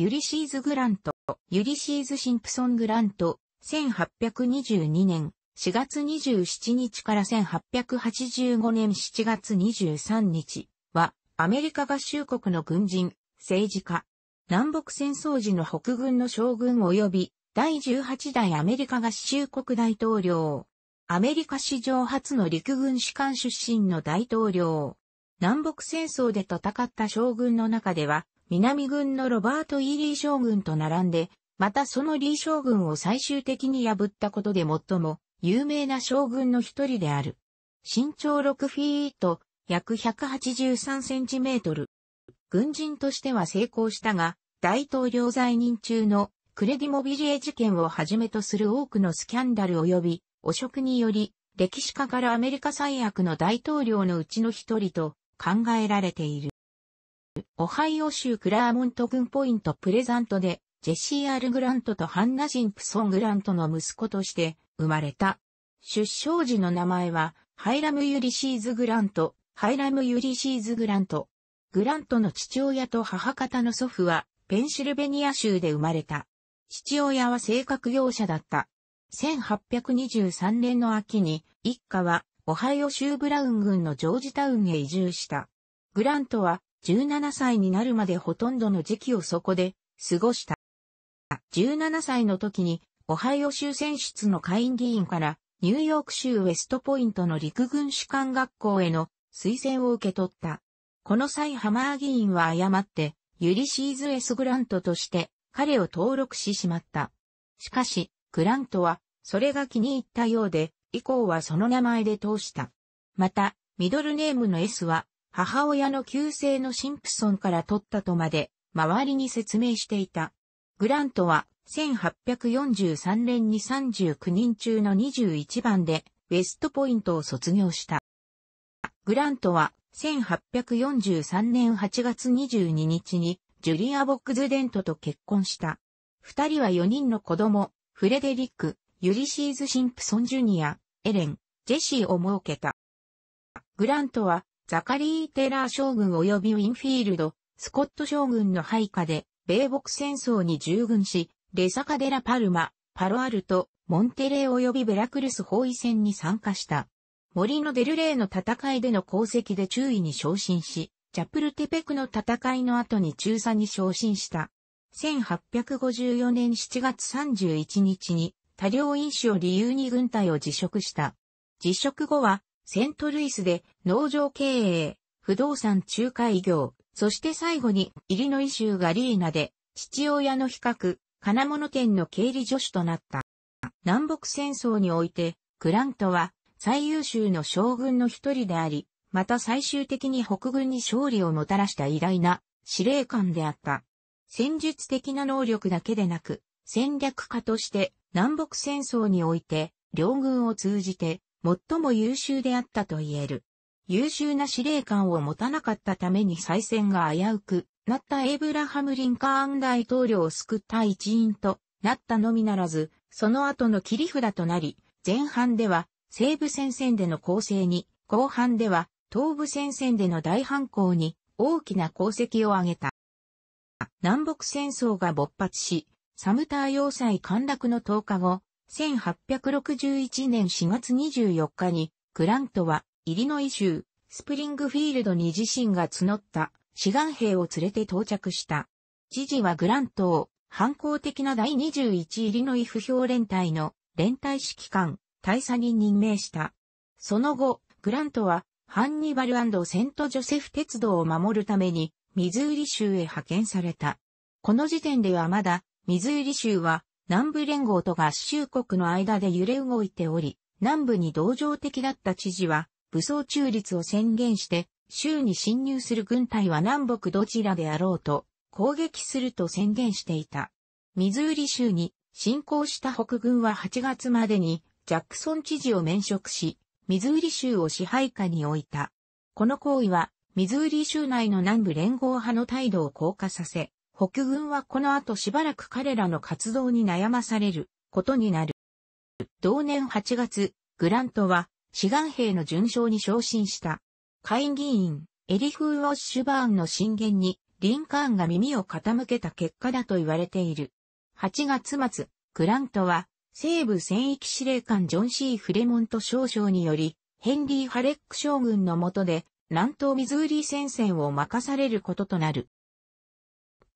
ユリシーズ・グラント、ユリシーズ・シンプソン・グラント、1822年4月27日から1885年7月23日は、アメリカ合衆国の軍人、政治家、南北戦争時の北軍の将軍及び第18代アメリカ合衆国大統領。アメリカ史上初の陸軍士官出身の大統領。南北戦争で戦った将軍の中では南軍のロバート・イーリー将軍と並んで、またそのリー将軍を最終的に破ったことで最も有名な将軍の一人である。身長6フィート、約183センチメートル。軍人としては成功したが、大統領在任中のクレディモビリエ事件をはじめとする多くのスキャンダル及び汚職により、歴史家からアメリカ最悪の大統領のうちの一人と考えられている。オハイオ州クラーモント郡ポイントプレザントで、ジェシー・アル・グラントとハンナ・ジンプソン・グラントの息子として生まれた。出生時の名前は、ハイラム・ユリシーズ・グラント、ハイラム・ユリシーズ・グラント。グラントの父親と母方の祖父は、ペンシルベニア州で生まれた。父親は性格業者だった。1823年の秋に、一家は、オハイオ州ブラウン郡のジョージタウンへ移住した。グラントは、17歳になるまでほとんどの時期をそこで過ごした。17歳の時に、オハイオ州選出の下院議員から、ニューヨーク州ウェストポイントの陸軍士官学校への推薦を受け取った。この際ハマー議員は誤って、ユリシーズ・エス・グラントとして彼を登録ししまった。しかし、グラントはそれが気に入ったようで、以降はその名前で通した。また、ミドルネームの S は母親の旧姓のシンプソンから取ったとまで、周りに説明していた。グラントは、1843年に39人中の21番で、ウェストポイントを卒業した。グラントは、1843年8月22日に、ジュリア・ボックズデントと結婚した。二人は4人の子供、フレデリック、ユリシーズ・シンプソン・ジュニア、エレン、ジェシーを設けた。グラントはザカリー・テラー将軍及びウィンフィールド、スコット将軍の配下で、米北戦争に従軍し、レサカデラ・パルマ、パロアルト、モンテレー及びベラクルス包囲戦に参加した。森のデルレーの戦いでの功績で中位に昇進し、チャプルテペクの戦いの後に中佐に昇進した。1854年7月31日に多量飲酒を理由に軍隊を辞職した。辞職後はセントルイスで農場経営、不動産仲介業、そして最後にイリノイ州ガリーナで父親の比較、金物店の経理助手となった。南北戦争において、クラントは最優秀の将軍の一人であり、また最終的に北軍に勝利をもたらした偉大な司令官であった。戦術的な能力だけでなく、戦略家として南北戦争において、両軍を通じて最も優秀であったと言える。優秀な司令官を持たなかったために再選が危うくなったエイブラハム・リンカーン大統領を救った一員となったのみならず、その後の切り札となり、前半では西部戦線での攻勢に、後半では東部戦線での大反抗に大きな功績を挙げた。南北戦争が勃発し、サムター要塞陥落の10日後、1861年4月24日に、グラントは、イリノイ州、スプリングフィールドに自身が募った志願兵を連れて到着した。知事はグラントを、反抗的な第21イリノイ不評連隊の連隊指揮官、大佐に任命した。その後、グラントは、ハンニバルセントジョセフ鉄道を守るために、ミズーリ州へ派遣された。この時点ではまだ、ミズーリ州は、南部連合と合衆国の間で揺れ動いており、南部に同情的だった知事は、武装中立を宣言して、州に侵入する軍隊は南北どちらであろうと、攻撃すると宣言していた。ミズーリ州に侵攻した北軍は8月までに、ジャクソン知事を免職し、ミズーリ州を支配下に置いた。この行為は、ミズーリ州内の南部連合派の態度を硬化させ、北軍はこの後しばらく彼らの活動に悩まされることになる。同年8月、グラントは志願兵の順将に昇進した。会議員、エリフ・ウォッシュバーンの進言にリンカーンが耳を傾けた結果だと言われている。8月末、グラントは西部戦域司令官ジョン・シー・フレモント少将により、ヘンリー・ハレック将軍の下で南東ミズーリ戦線を任されることとなる。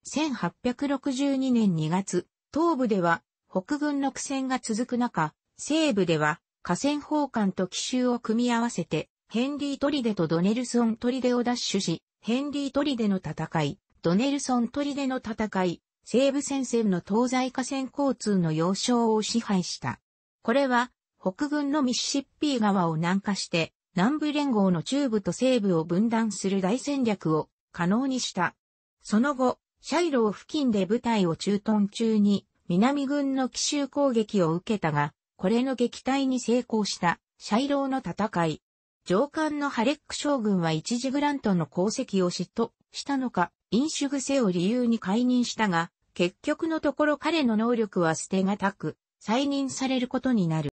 1862年2月、東部では北軍の苦戦が続く中、西部では河川砲艦と奇襲を組み合わせて、ヘンリー・トリデとドネルソン・トリデを奪取し、ヘンリー・トリデの戦い、ドネルソン・トリデの戦い、西部戦線の東西河川交通の要衝を支配した。これは、北軍のミシシッピー川を南下して、南部連合の中部と西部を分断する大戦略を可能にした。その後、シャイロー付近で部隊を駐屯中に南軍の奇襲攻撃を受けたが、これの撃退に成功したシャイローの戦い。上官のハレック将軍は一時グラントの功績を嫉妬したのか、飲酒癖を理由に解任したが、結局のところ彼の能力は捨てがたく、再任されることになる。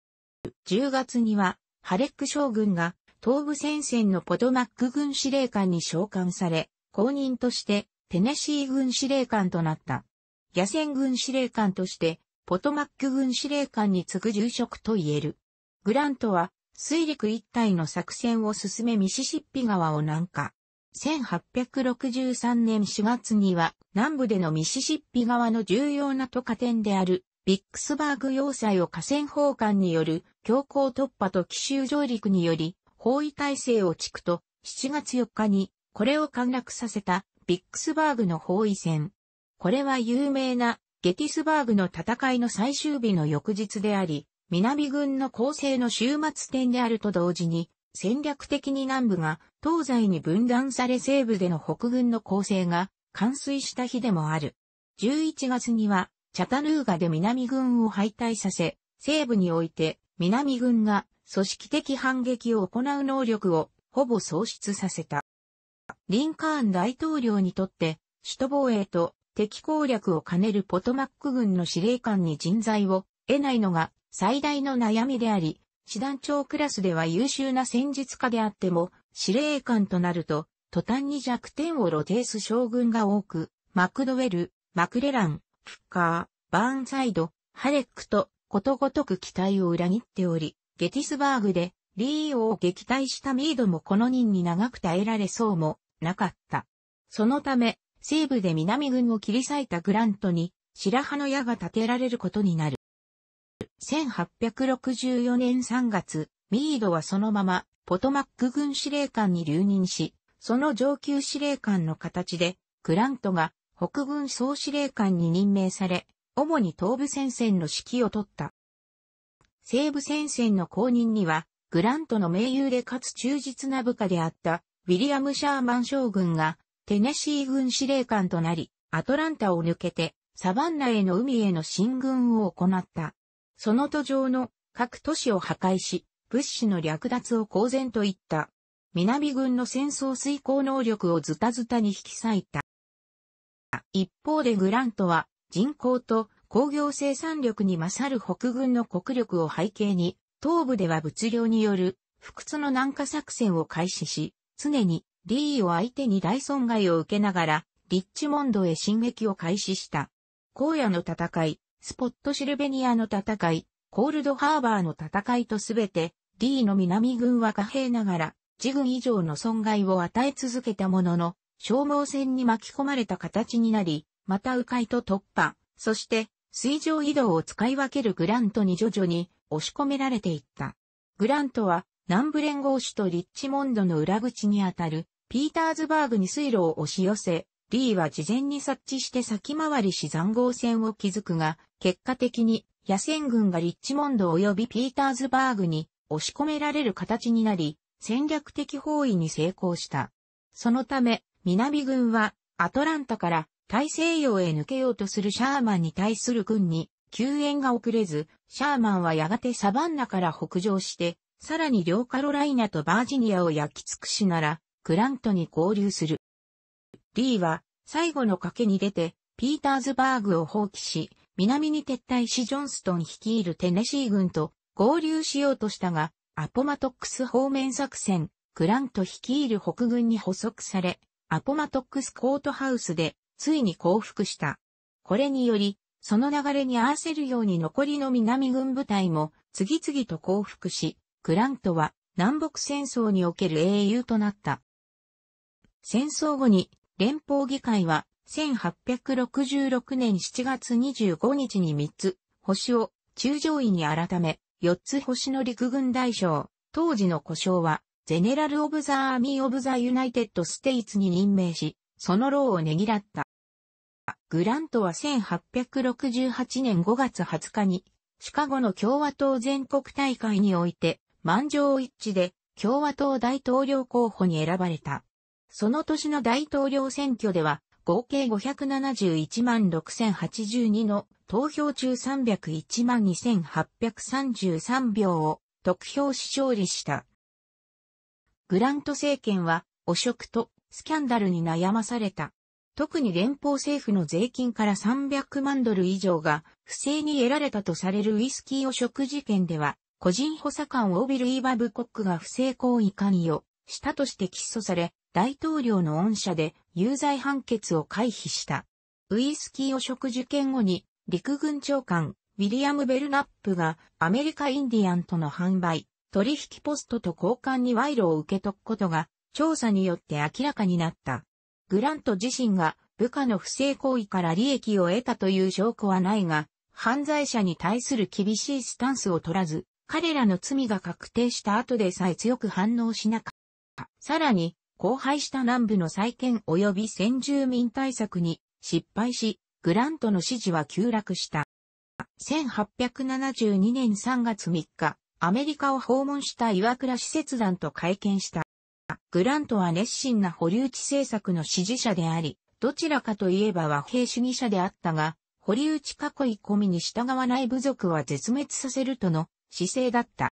10月には、ハレック将軍が東部戦線のポドマック軍司令官に召喚され、公認としてテネシー軍司令官となった。野戦軍司令官として、ポトマック軍司令官に次ぐ重職と言える。グラントは、水陸一帯の作戦を進めミシシッピ川を南下。1863年4月には、南部でのミシシッピ川の重要な都下点である、ビックスバーグ要塞を河川砲艦による強行突破と奇襲上陸により、包囲体制を築くと、7月4日に、これを陥落させたビックスバーグの包囲戦。これは有名なゲティスバーグの戦いの最終日の翌日であり、南軍の攻勢の終末点であると同時に、戦略的に南部が東西に分断され西部での北軍の攻勢が完遂した日でもある。11月には、チャタヌーガで南軍を敗退させ、西部において南軍が組織的反撃を行う能力をほぼ喪失させた。リンカーン大統領にとって、首都防衛と敵攻略を兼ねるポトマック軍の司令官に人材を得ないのが最大の悩みであり、師団長クラスでは優秀な戦術家であっても、司令官となると、途端に弱点を露呈す将軍が多く、マクドウェル、マクレラン、フッカー、バーンサイド、ハレックとことごとく期待を裏切っており、ゲティスバーグでリー王を撃退したミードもこの任に長く耐えられそうもなかった。そのため、西部で南軍を切り裂いたグラントに白羽の矢が立てられることになる。1864年3月、ミードはそのままポトマック軍司令官に留任し、その上級司令官の形で、グラントが北軍総司令官に任命され、主に東部戦線の指揮を取った。西部戦線の公認には、グラントの盟友でかつ忠実な部下であったウィリアム・シャーマン将軍がテネシー軍司令官となり、アトランタを抜けてサバンナへの海への進軍を行った。その途上の各都市を破壊し、物資の略奪を公然と言った。南軍の戦争遂行能力をズタズタに引き裂いた。一方でグラントは人口と工業生産力に勝る北軍の国力を背景に東部では物量による不屈の南下作戦を開始し、常にリーを相手に大損害を受けながら、リッチモンドへ進撃を開始した。荒野の戦い、スポットシルベニアの戦い、コールドハーバーの戦いとすべて、リーの南軍は貨幣ながら、自軍以上の損害を与え続けたものの、消耗戦に巻き込まれた形になり、また迂回と突破、そして、水上移動を使い分けるグラントに徐々に押し込められていった。グラントは南部連合市とリッチモンドの裏口にあたるピーターズバーグに水路を押し寄せ、リーは事前に察知して先回りし残壕戦を築くが、結果的に野戦軍がリッチモンド及びピーターズバーグに押し込められる形になり、戦略的包囲に成功した。そのため、南軍はアトランタから大西洋へ抜けようとするシャーマンに対する軍に救援が遅れず、シャーマンはやがてサバンナから北上して、さらに両カロライナとバージニアを焼き尽くしなら、グラントに合流する。リーは、最後の賭けに出て、ピーターズバーグを放棄し、南に撤退しジョンストン率いるテネシー軍と合流しようとしたが、アポマトックス方面作戦、グラント率いる北軍に捕捉され、アポマトックスコートハウスで、ついに降伏した。これにより、その流れに合わせるように残りの南軍部隊も次々と降伏し、グラントは南北戦争における英雄となった。戦争後に連邦議会は1866年7月25日に3つ星を中上位に改め、4つ星の陸軍大将、当時の故障はゼネラル・オブ・ザ・アーミー・オブ・ザ・ユナイテッド・ステイツに任命し、その労をねぎらった。グラントは1868年5月20日に、シカゴの共和党全国大会において、満場一致で共和党大統領候補に選ばれた。その年の大統領選挙では、合計571万6082の投票中301万2833票を得票し勝利した。グラント政権は汚職とスキャンダルに悩まされた。特に連邦政府の税金から300万ドル以上が不正に得られたとされるウイスキー汚職事件では、個人補佐官オビル・イーバブコックが不正行為関与したとして起訴され、大統領の恩赦で有罪判決を回避した。ウイスキー汚職事件後に、陸軍長官、ウィリアム・ベルナップがアメリカインディアンとの販売、取引ポストと交換に賄賂を受け取ることが調査によって明らかになった。グラント自身が部下の不正行為から利益を得たという証拠はないが、犯罪者に対する厳しいスタンスを取らず、彼らの罪が確定した後でさえ強く反応しなかった。さらに、荒廃した南部の再建及び先住民対策に失敗し、グラントの支持は急落した。1872年3月3日、アメリカを訪問した岩倉使節団と会見した。グラントは熱心な保留地政策の支持者であり、どちらかといえば和平主義者であったが、保留地囲い込みに従わない部族は絶滅させるとの姿勢だった。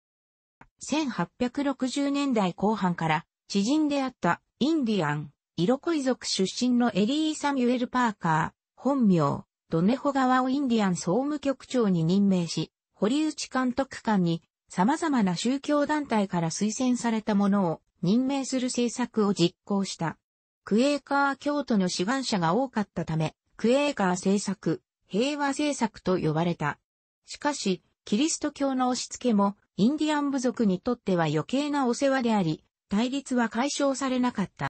1860年代後半から知人であったインディアン、色恋族出身のエリー・サミュエル・パーカー、本名、ドネホ川をインディアン総務局長に任命し、堀内監督官に様々な宗教団体から推薦されたものを任命する政策を実行した。クエーカー教徒の志願者が多かったため、クエーカー政策、平和政策と呼ばれた。しかし、キリスト教の押し付けも、インディアン部族にとっては余計なお世話であり、対立は解消されなかった。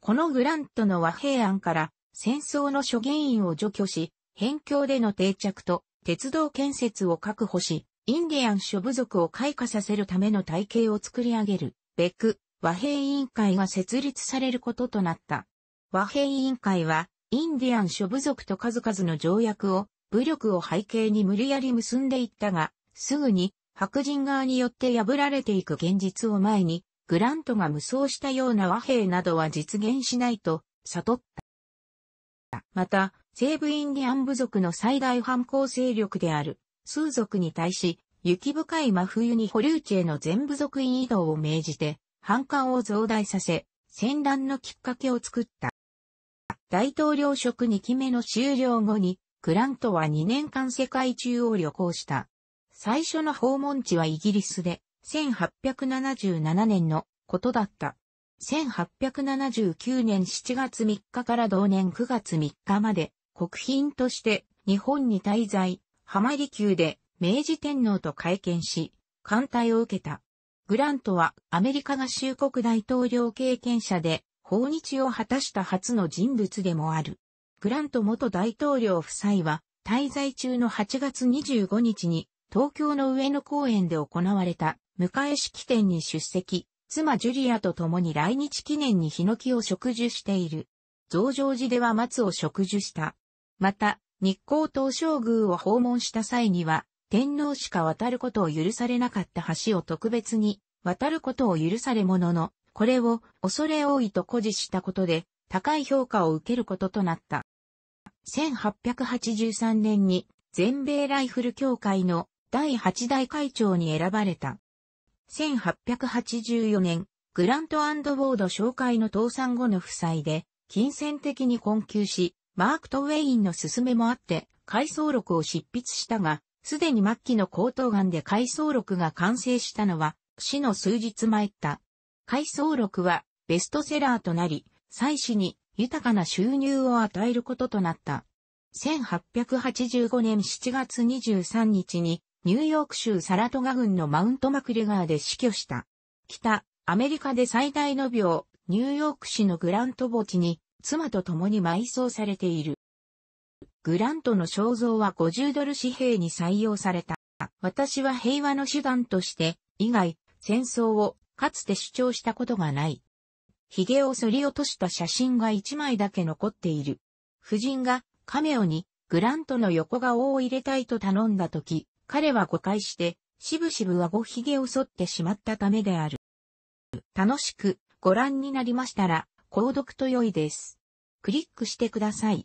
このグラントの和平案から、戦争の諸原因を除去し、辺境での定着と鉄道建設を確保し、インディアン諸部族を開花させるための体系を作り上げる。べく、和平委員会が設立されることとなった。和平委員会は、インディアン諸部族と数々の条約を、武力を背景に無理やり結んでいったが、すぐに白人側によって破られていく現実を前に、グラントが無双したような和平などは実現しないと悟った。また、西部インディアン部族の最大反抗勢力である、数族に対し、雪深い真冬にホ留ーチェの全部族員移動を命じて、反感を増大させ、戦乱のきっかけを作った。大統領職2期目の終了後に、クラントは2年間世界中を旅行した。最初の訪問地はイギリスで、1877年のことだった。1879年7月3日から同年9月3日まで、国賓として日本に滞在、浜離宮で明治天皇と会見し、艦隊を受けた。グラントはアメリカ合衆国大統領経験者で、訪日を果たした初の人物でもある。グラント元大統領夫妻は、滞在中の8月25日に、東京の上野公園で行われた、迎え式典に出席、妻ジュリアと共に来日記念にヒノキを植樹している。増上寺では松を植樹した。また、日光東照宮を訪問した際には、天皇しか渡ることを許されなかった橋を特別に渡ることを許されものの、これを恐れ多いと誇示したことで高い評価を受けることとなった。1883年に全米ライフル協会の第8代会長に選ばれた。1884年、グラントウォード紹介の倒産後の負債で、金銭的に困窮し、マーク・トウェインの勧めもあって、回想録を執筆したが、すでに末期の高等岩で回想録が完成したのは、死の数日前った。回想録はベストセラーとなり、妻子に豊かな収入を与えることとなった。1885年7月23日にニューヨーク州サラトガ郡のマウントマクレガーで死去した。北、アメリカで最大の病、ニューヨーク市のグラント墓地に妻と共に埋葬されている。グラントの肖像は50ドル紙幣に採用された。私は平和の手段として、以外、戦争をかつて主張したことがない。髭を剃り落とした写真が一枚だけ残っている。夫人がカメオにグラントの横顔を入れたいと頼んだ時、彼は誤解して、しぶしぶはご髭を剃ってしまったためである。楽しくご覧になりましたら、購読と良いです。クリックしてください。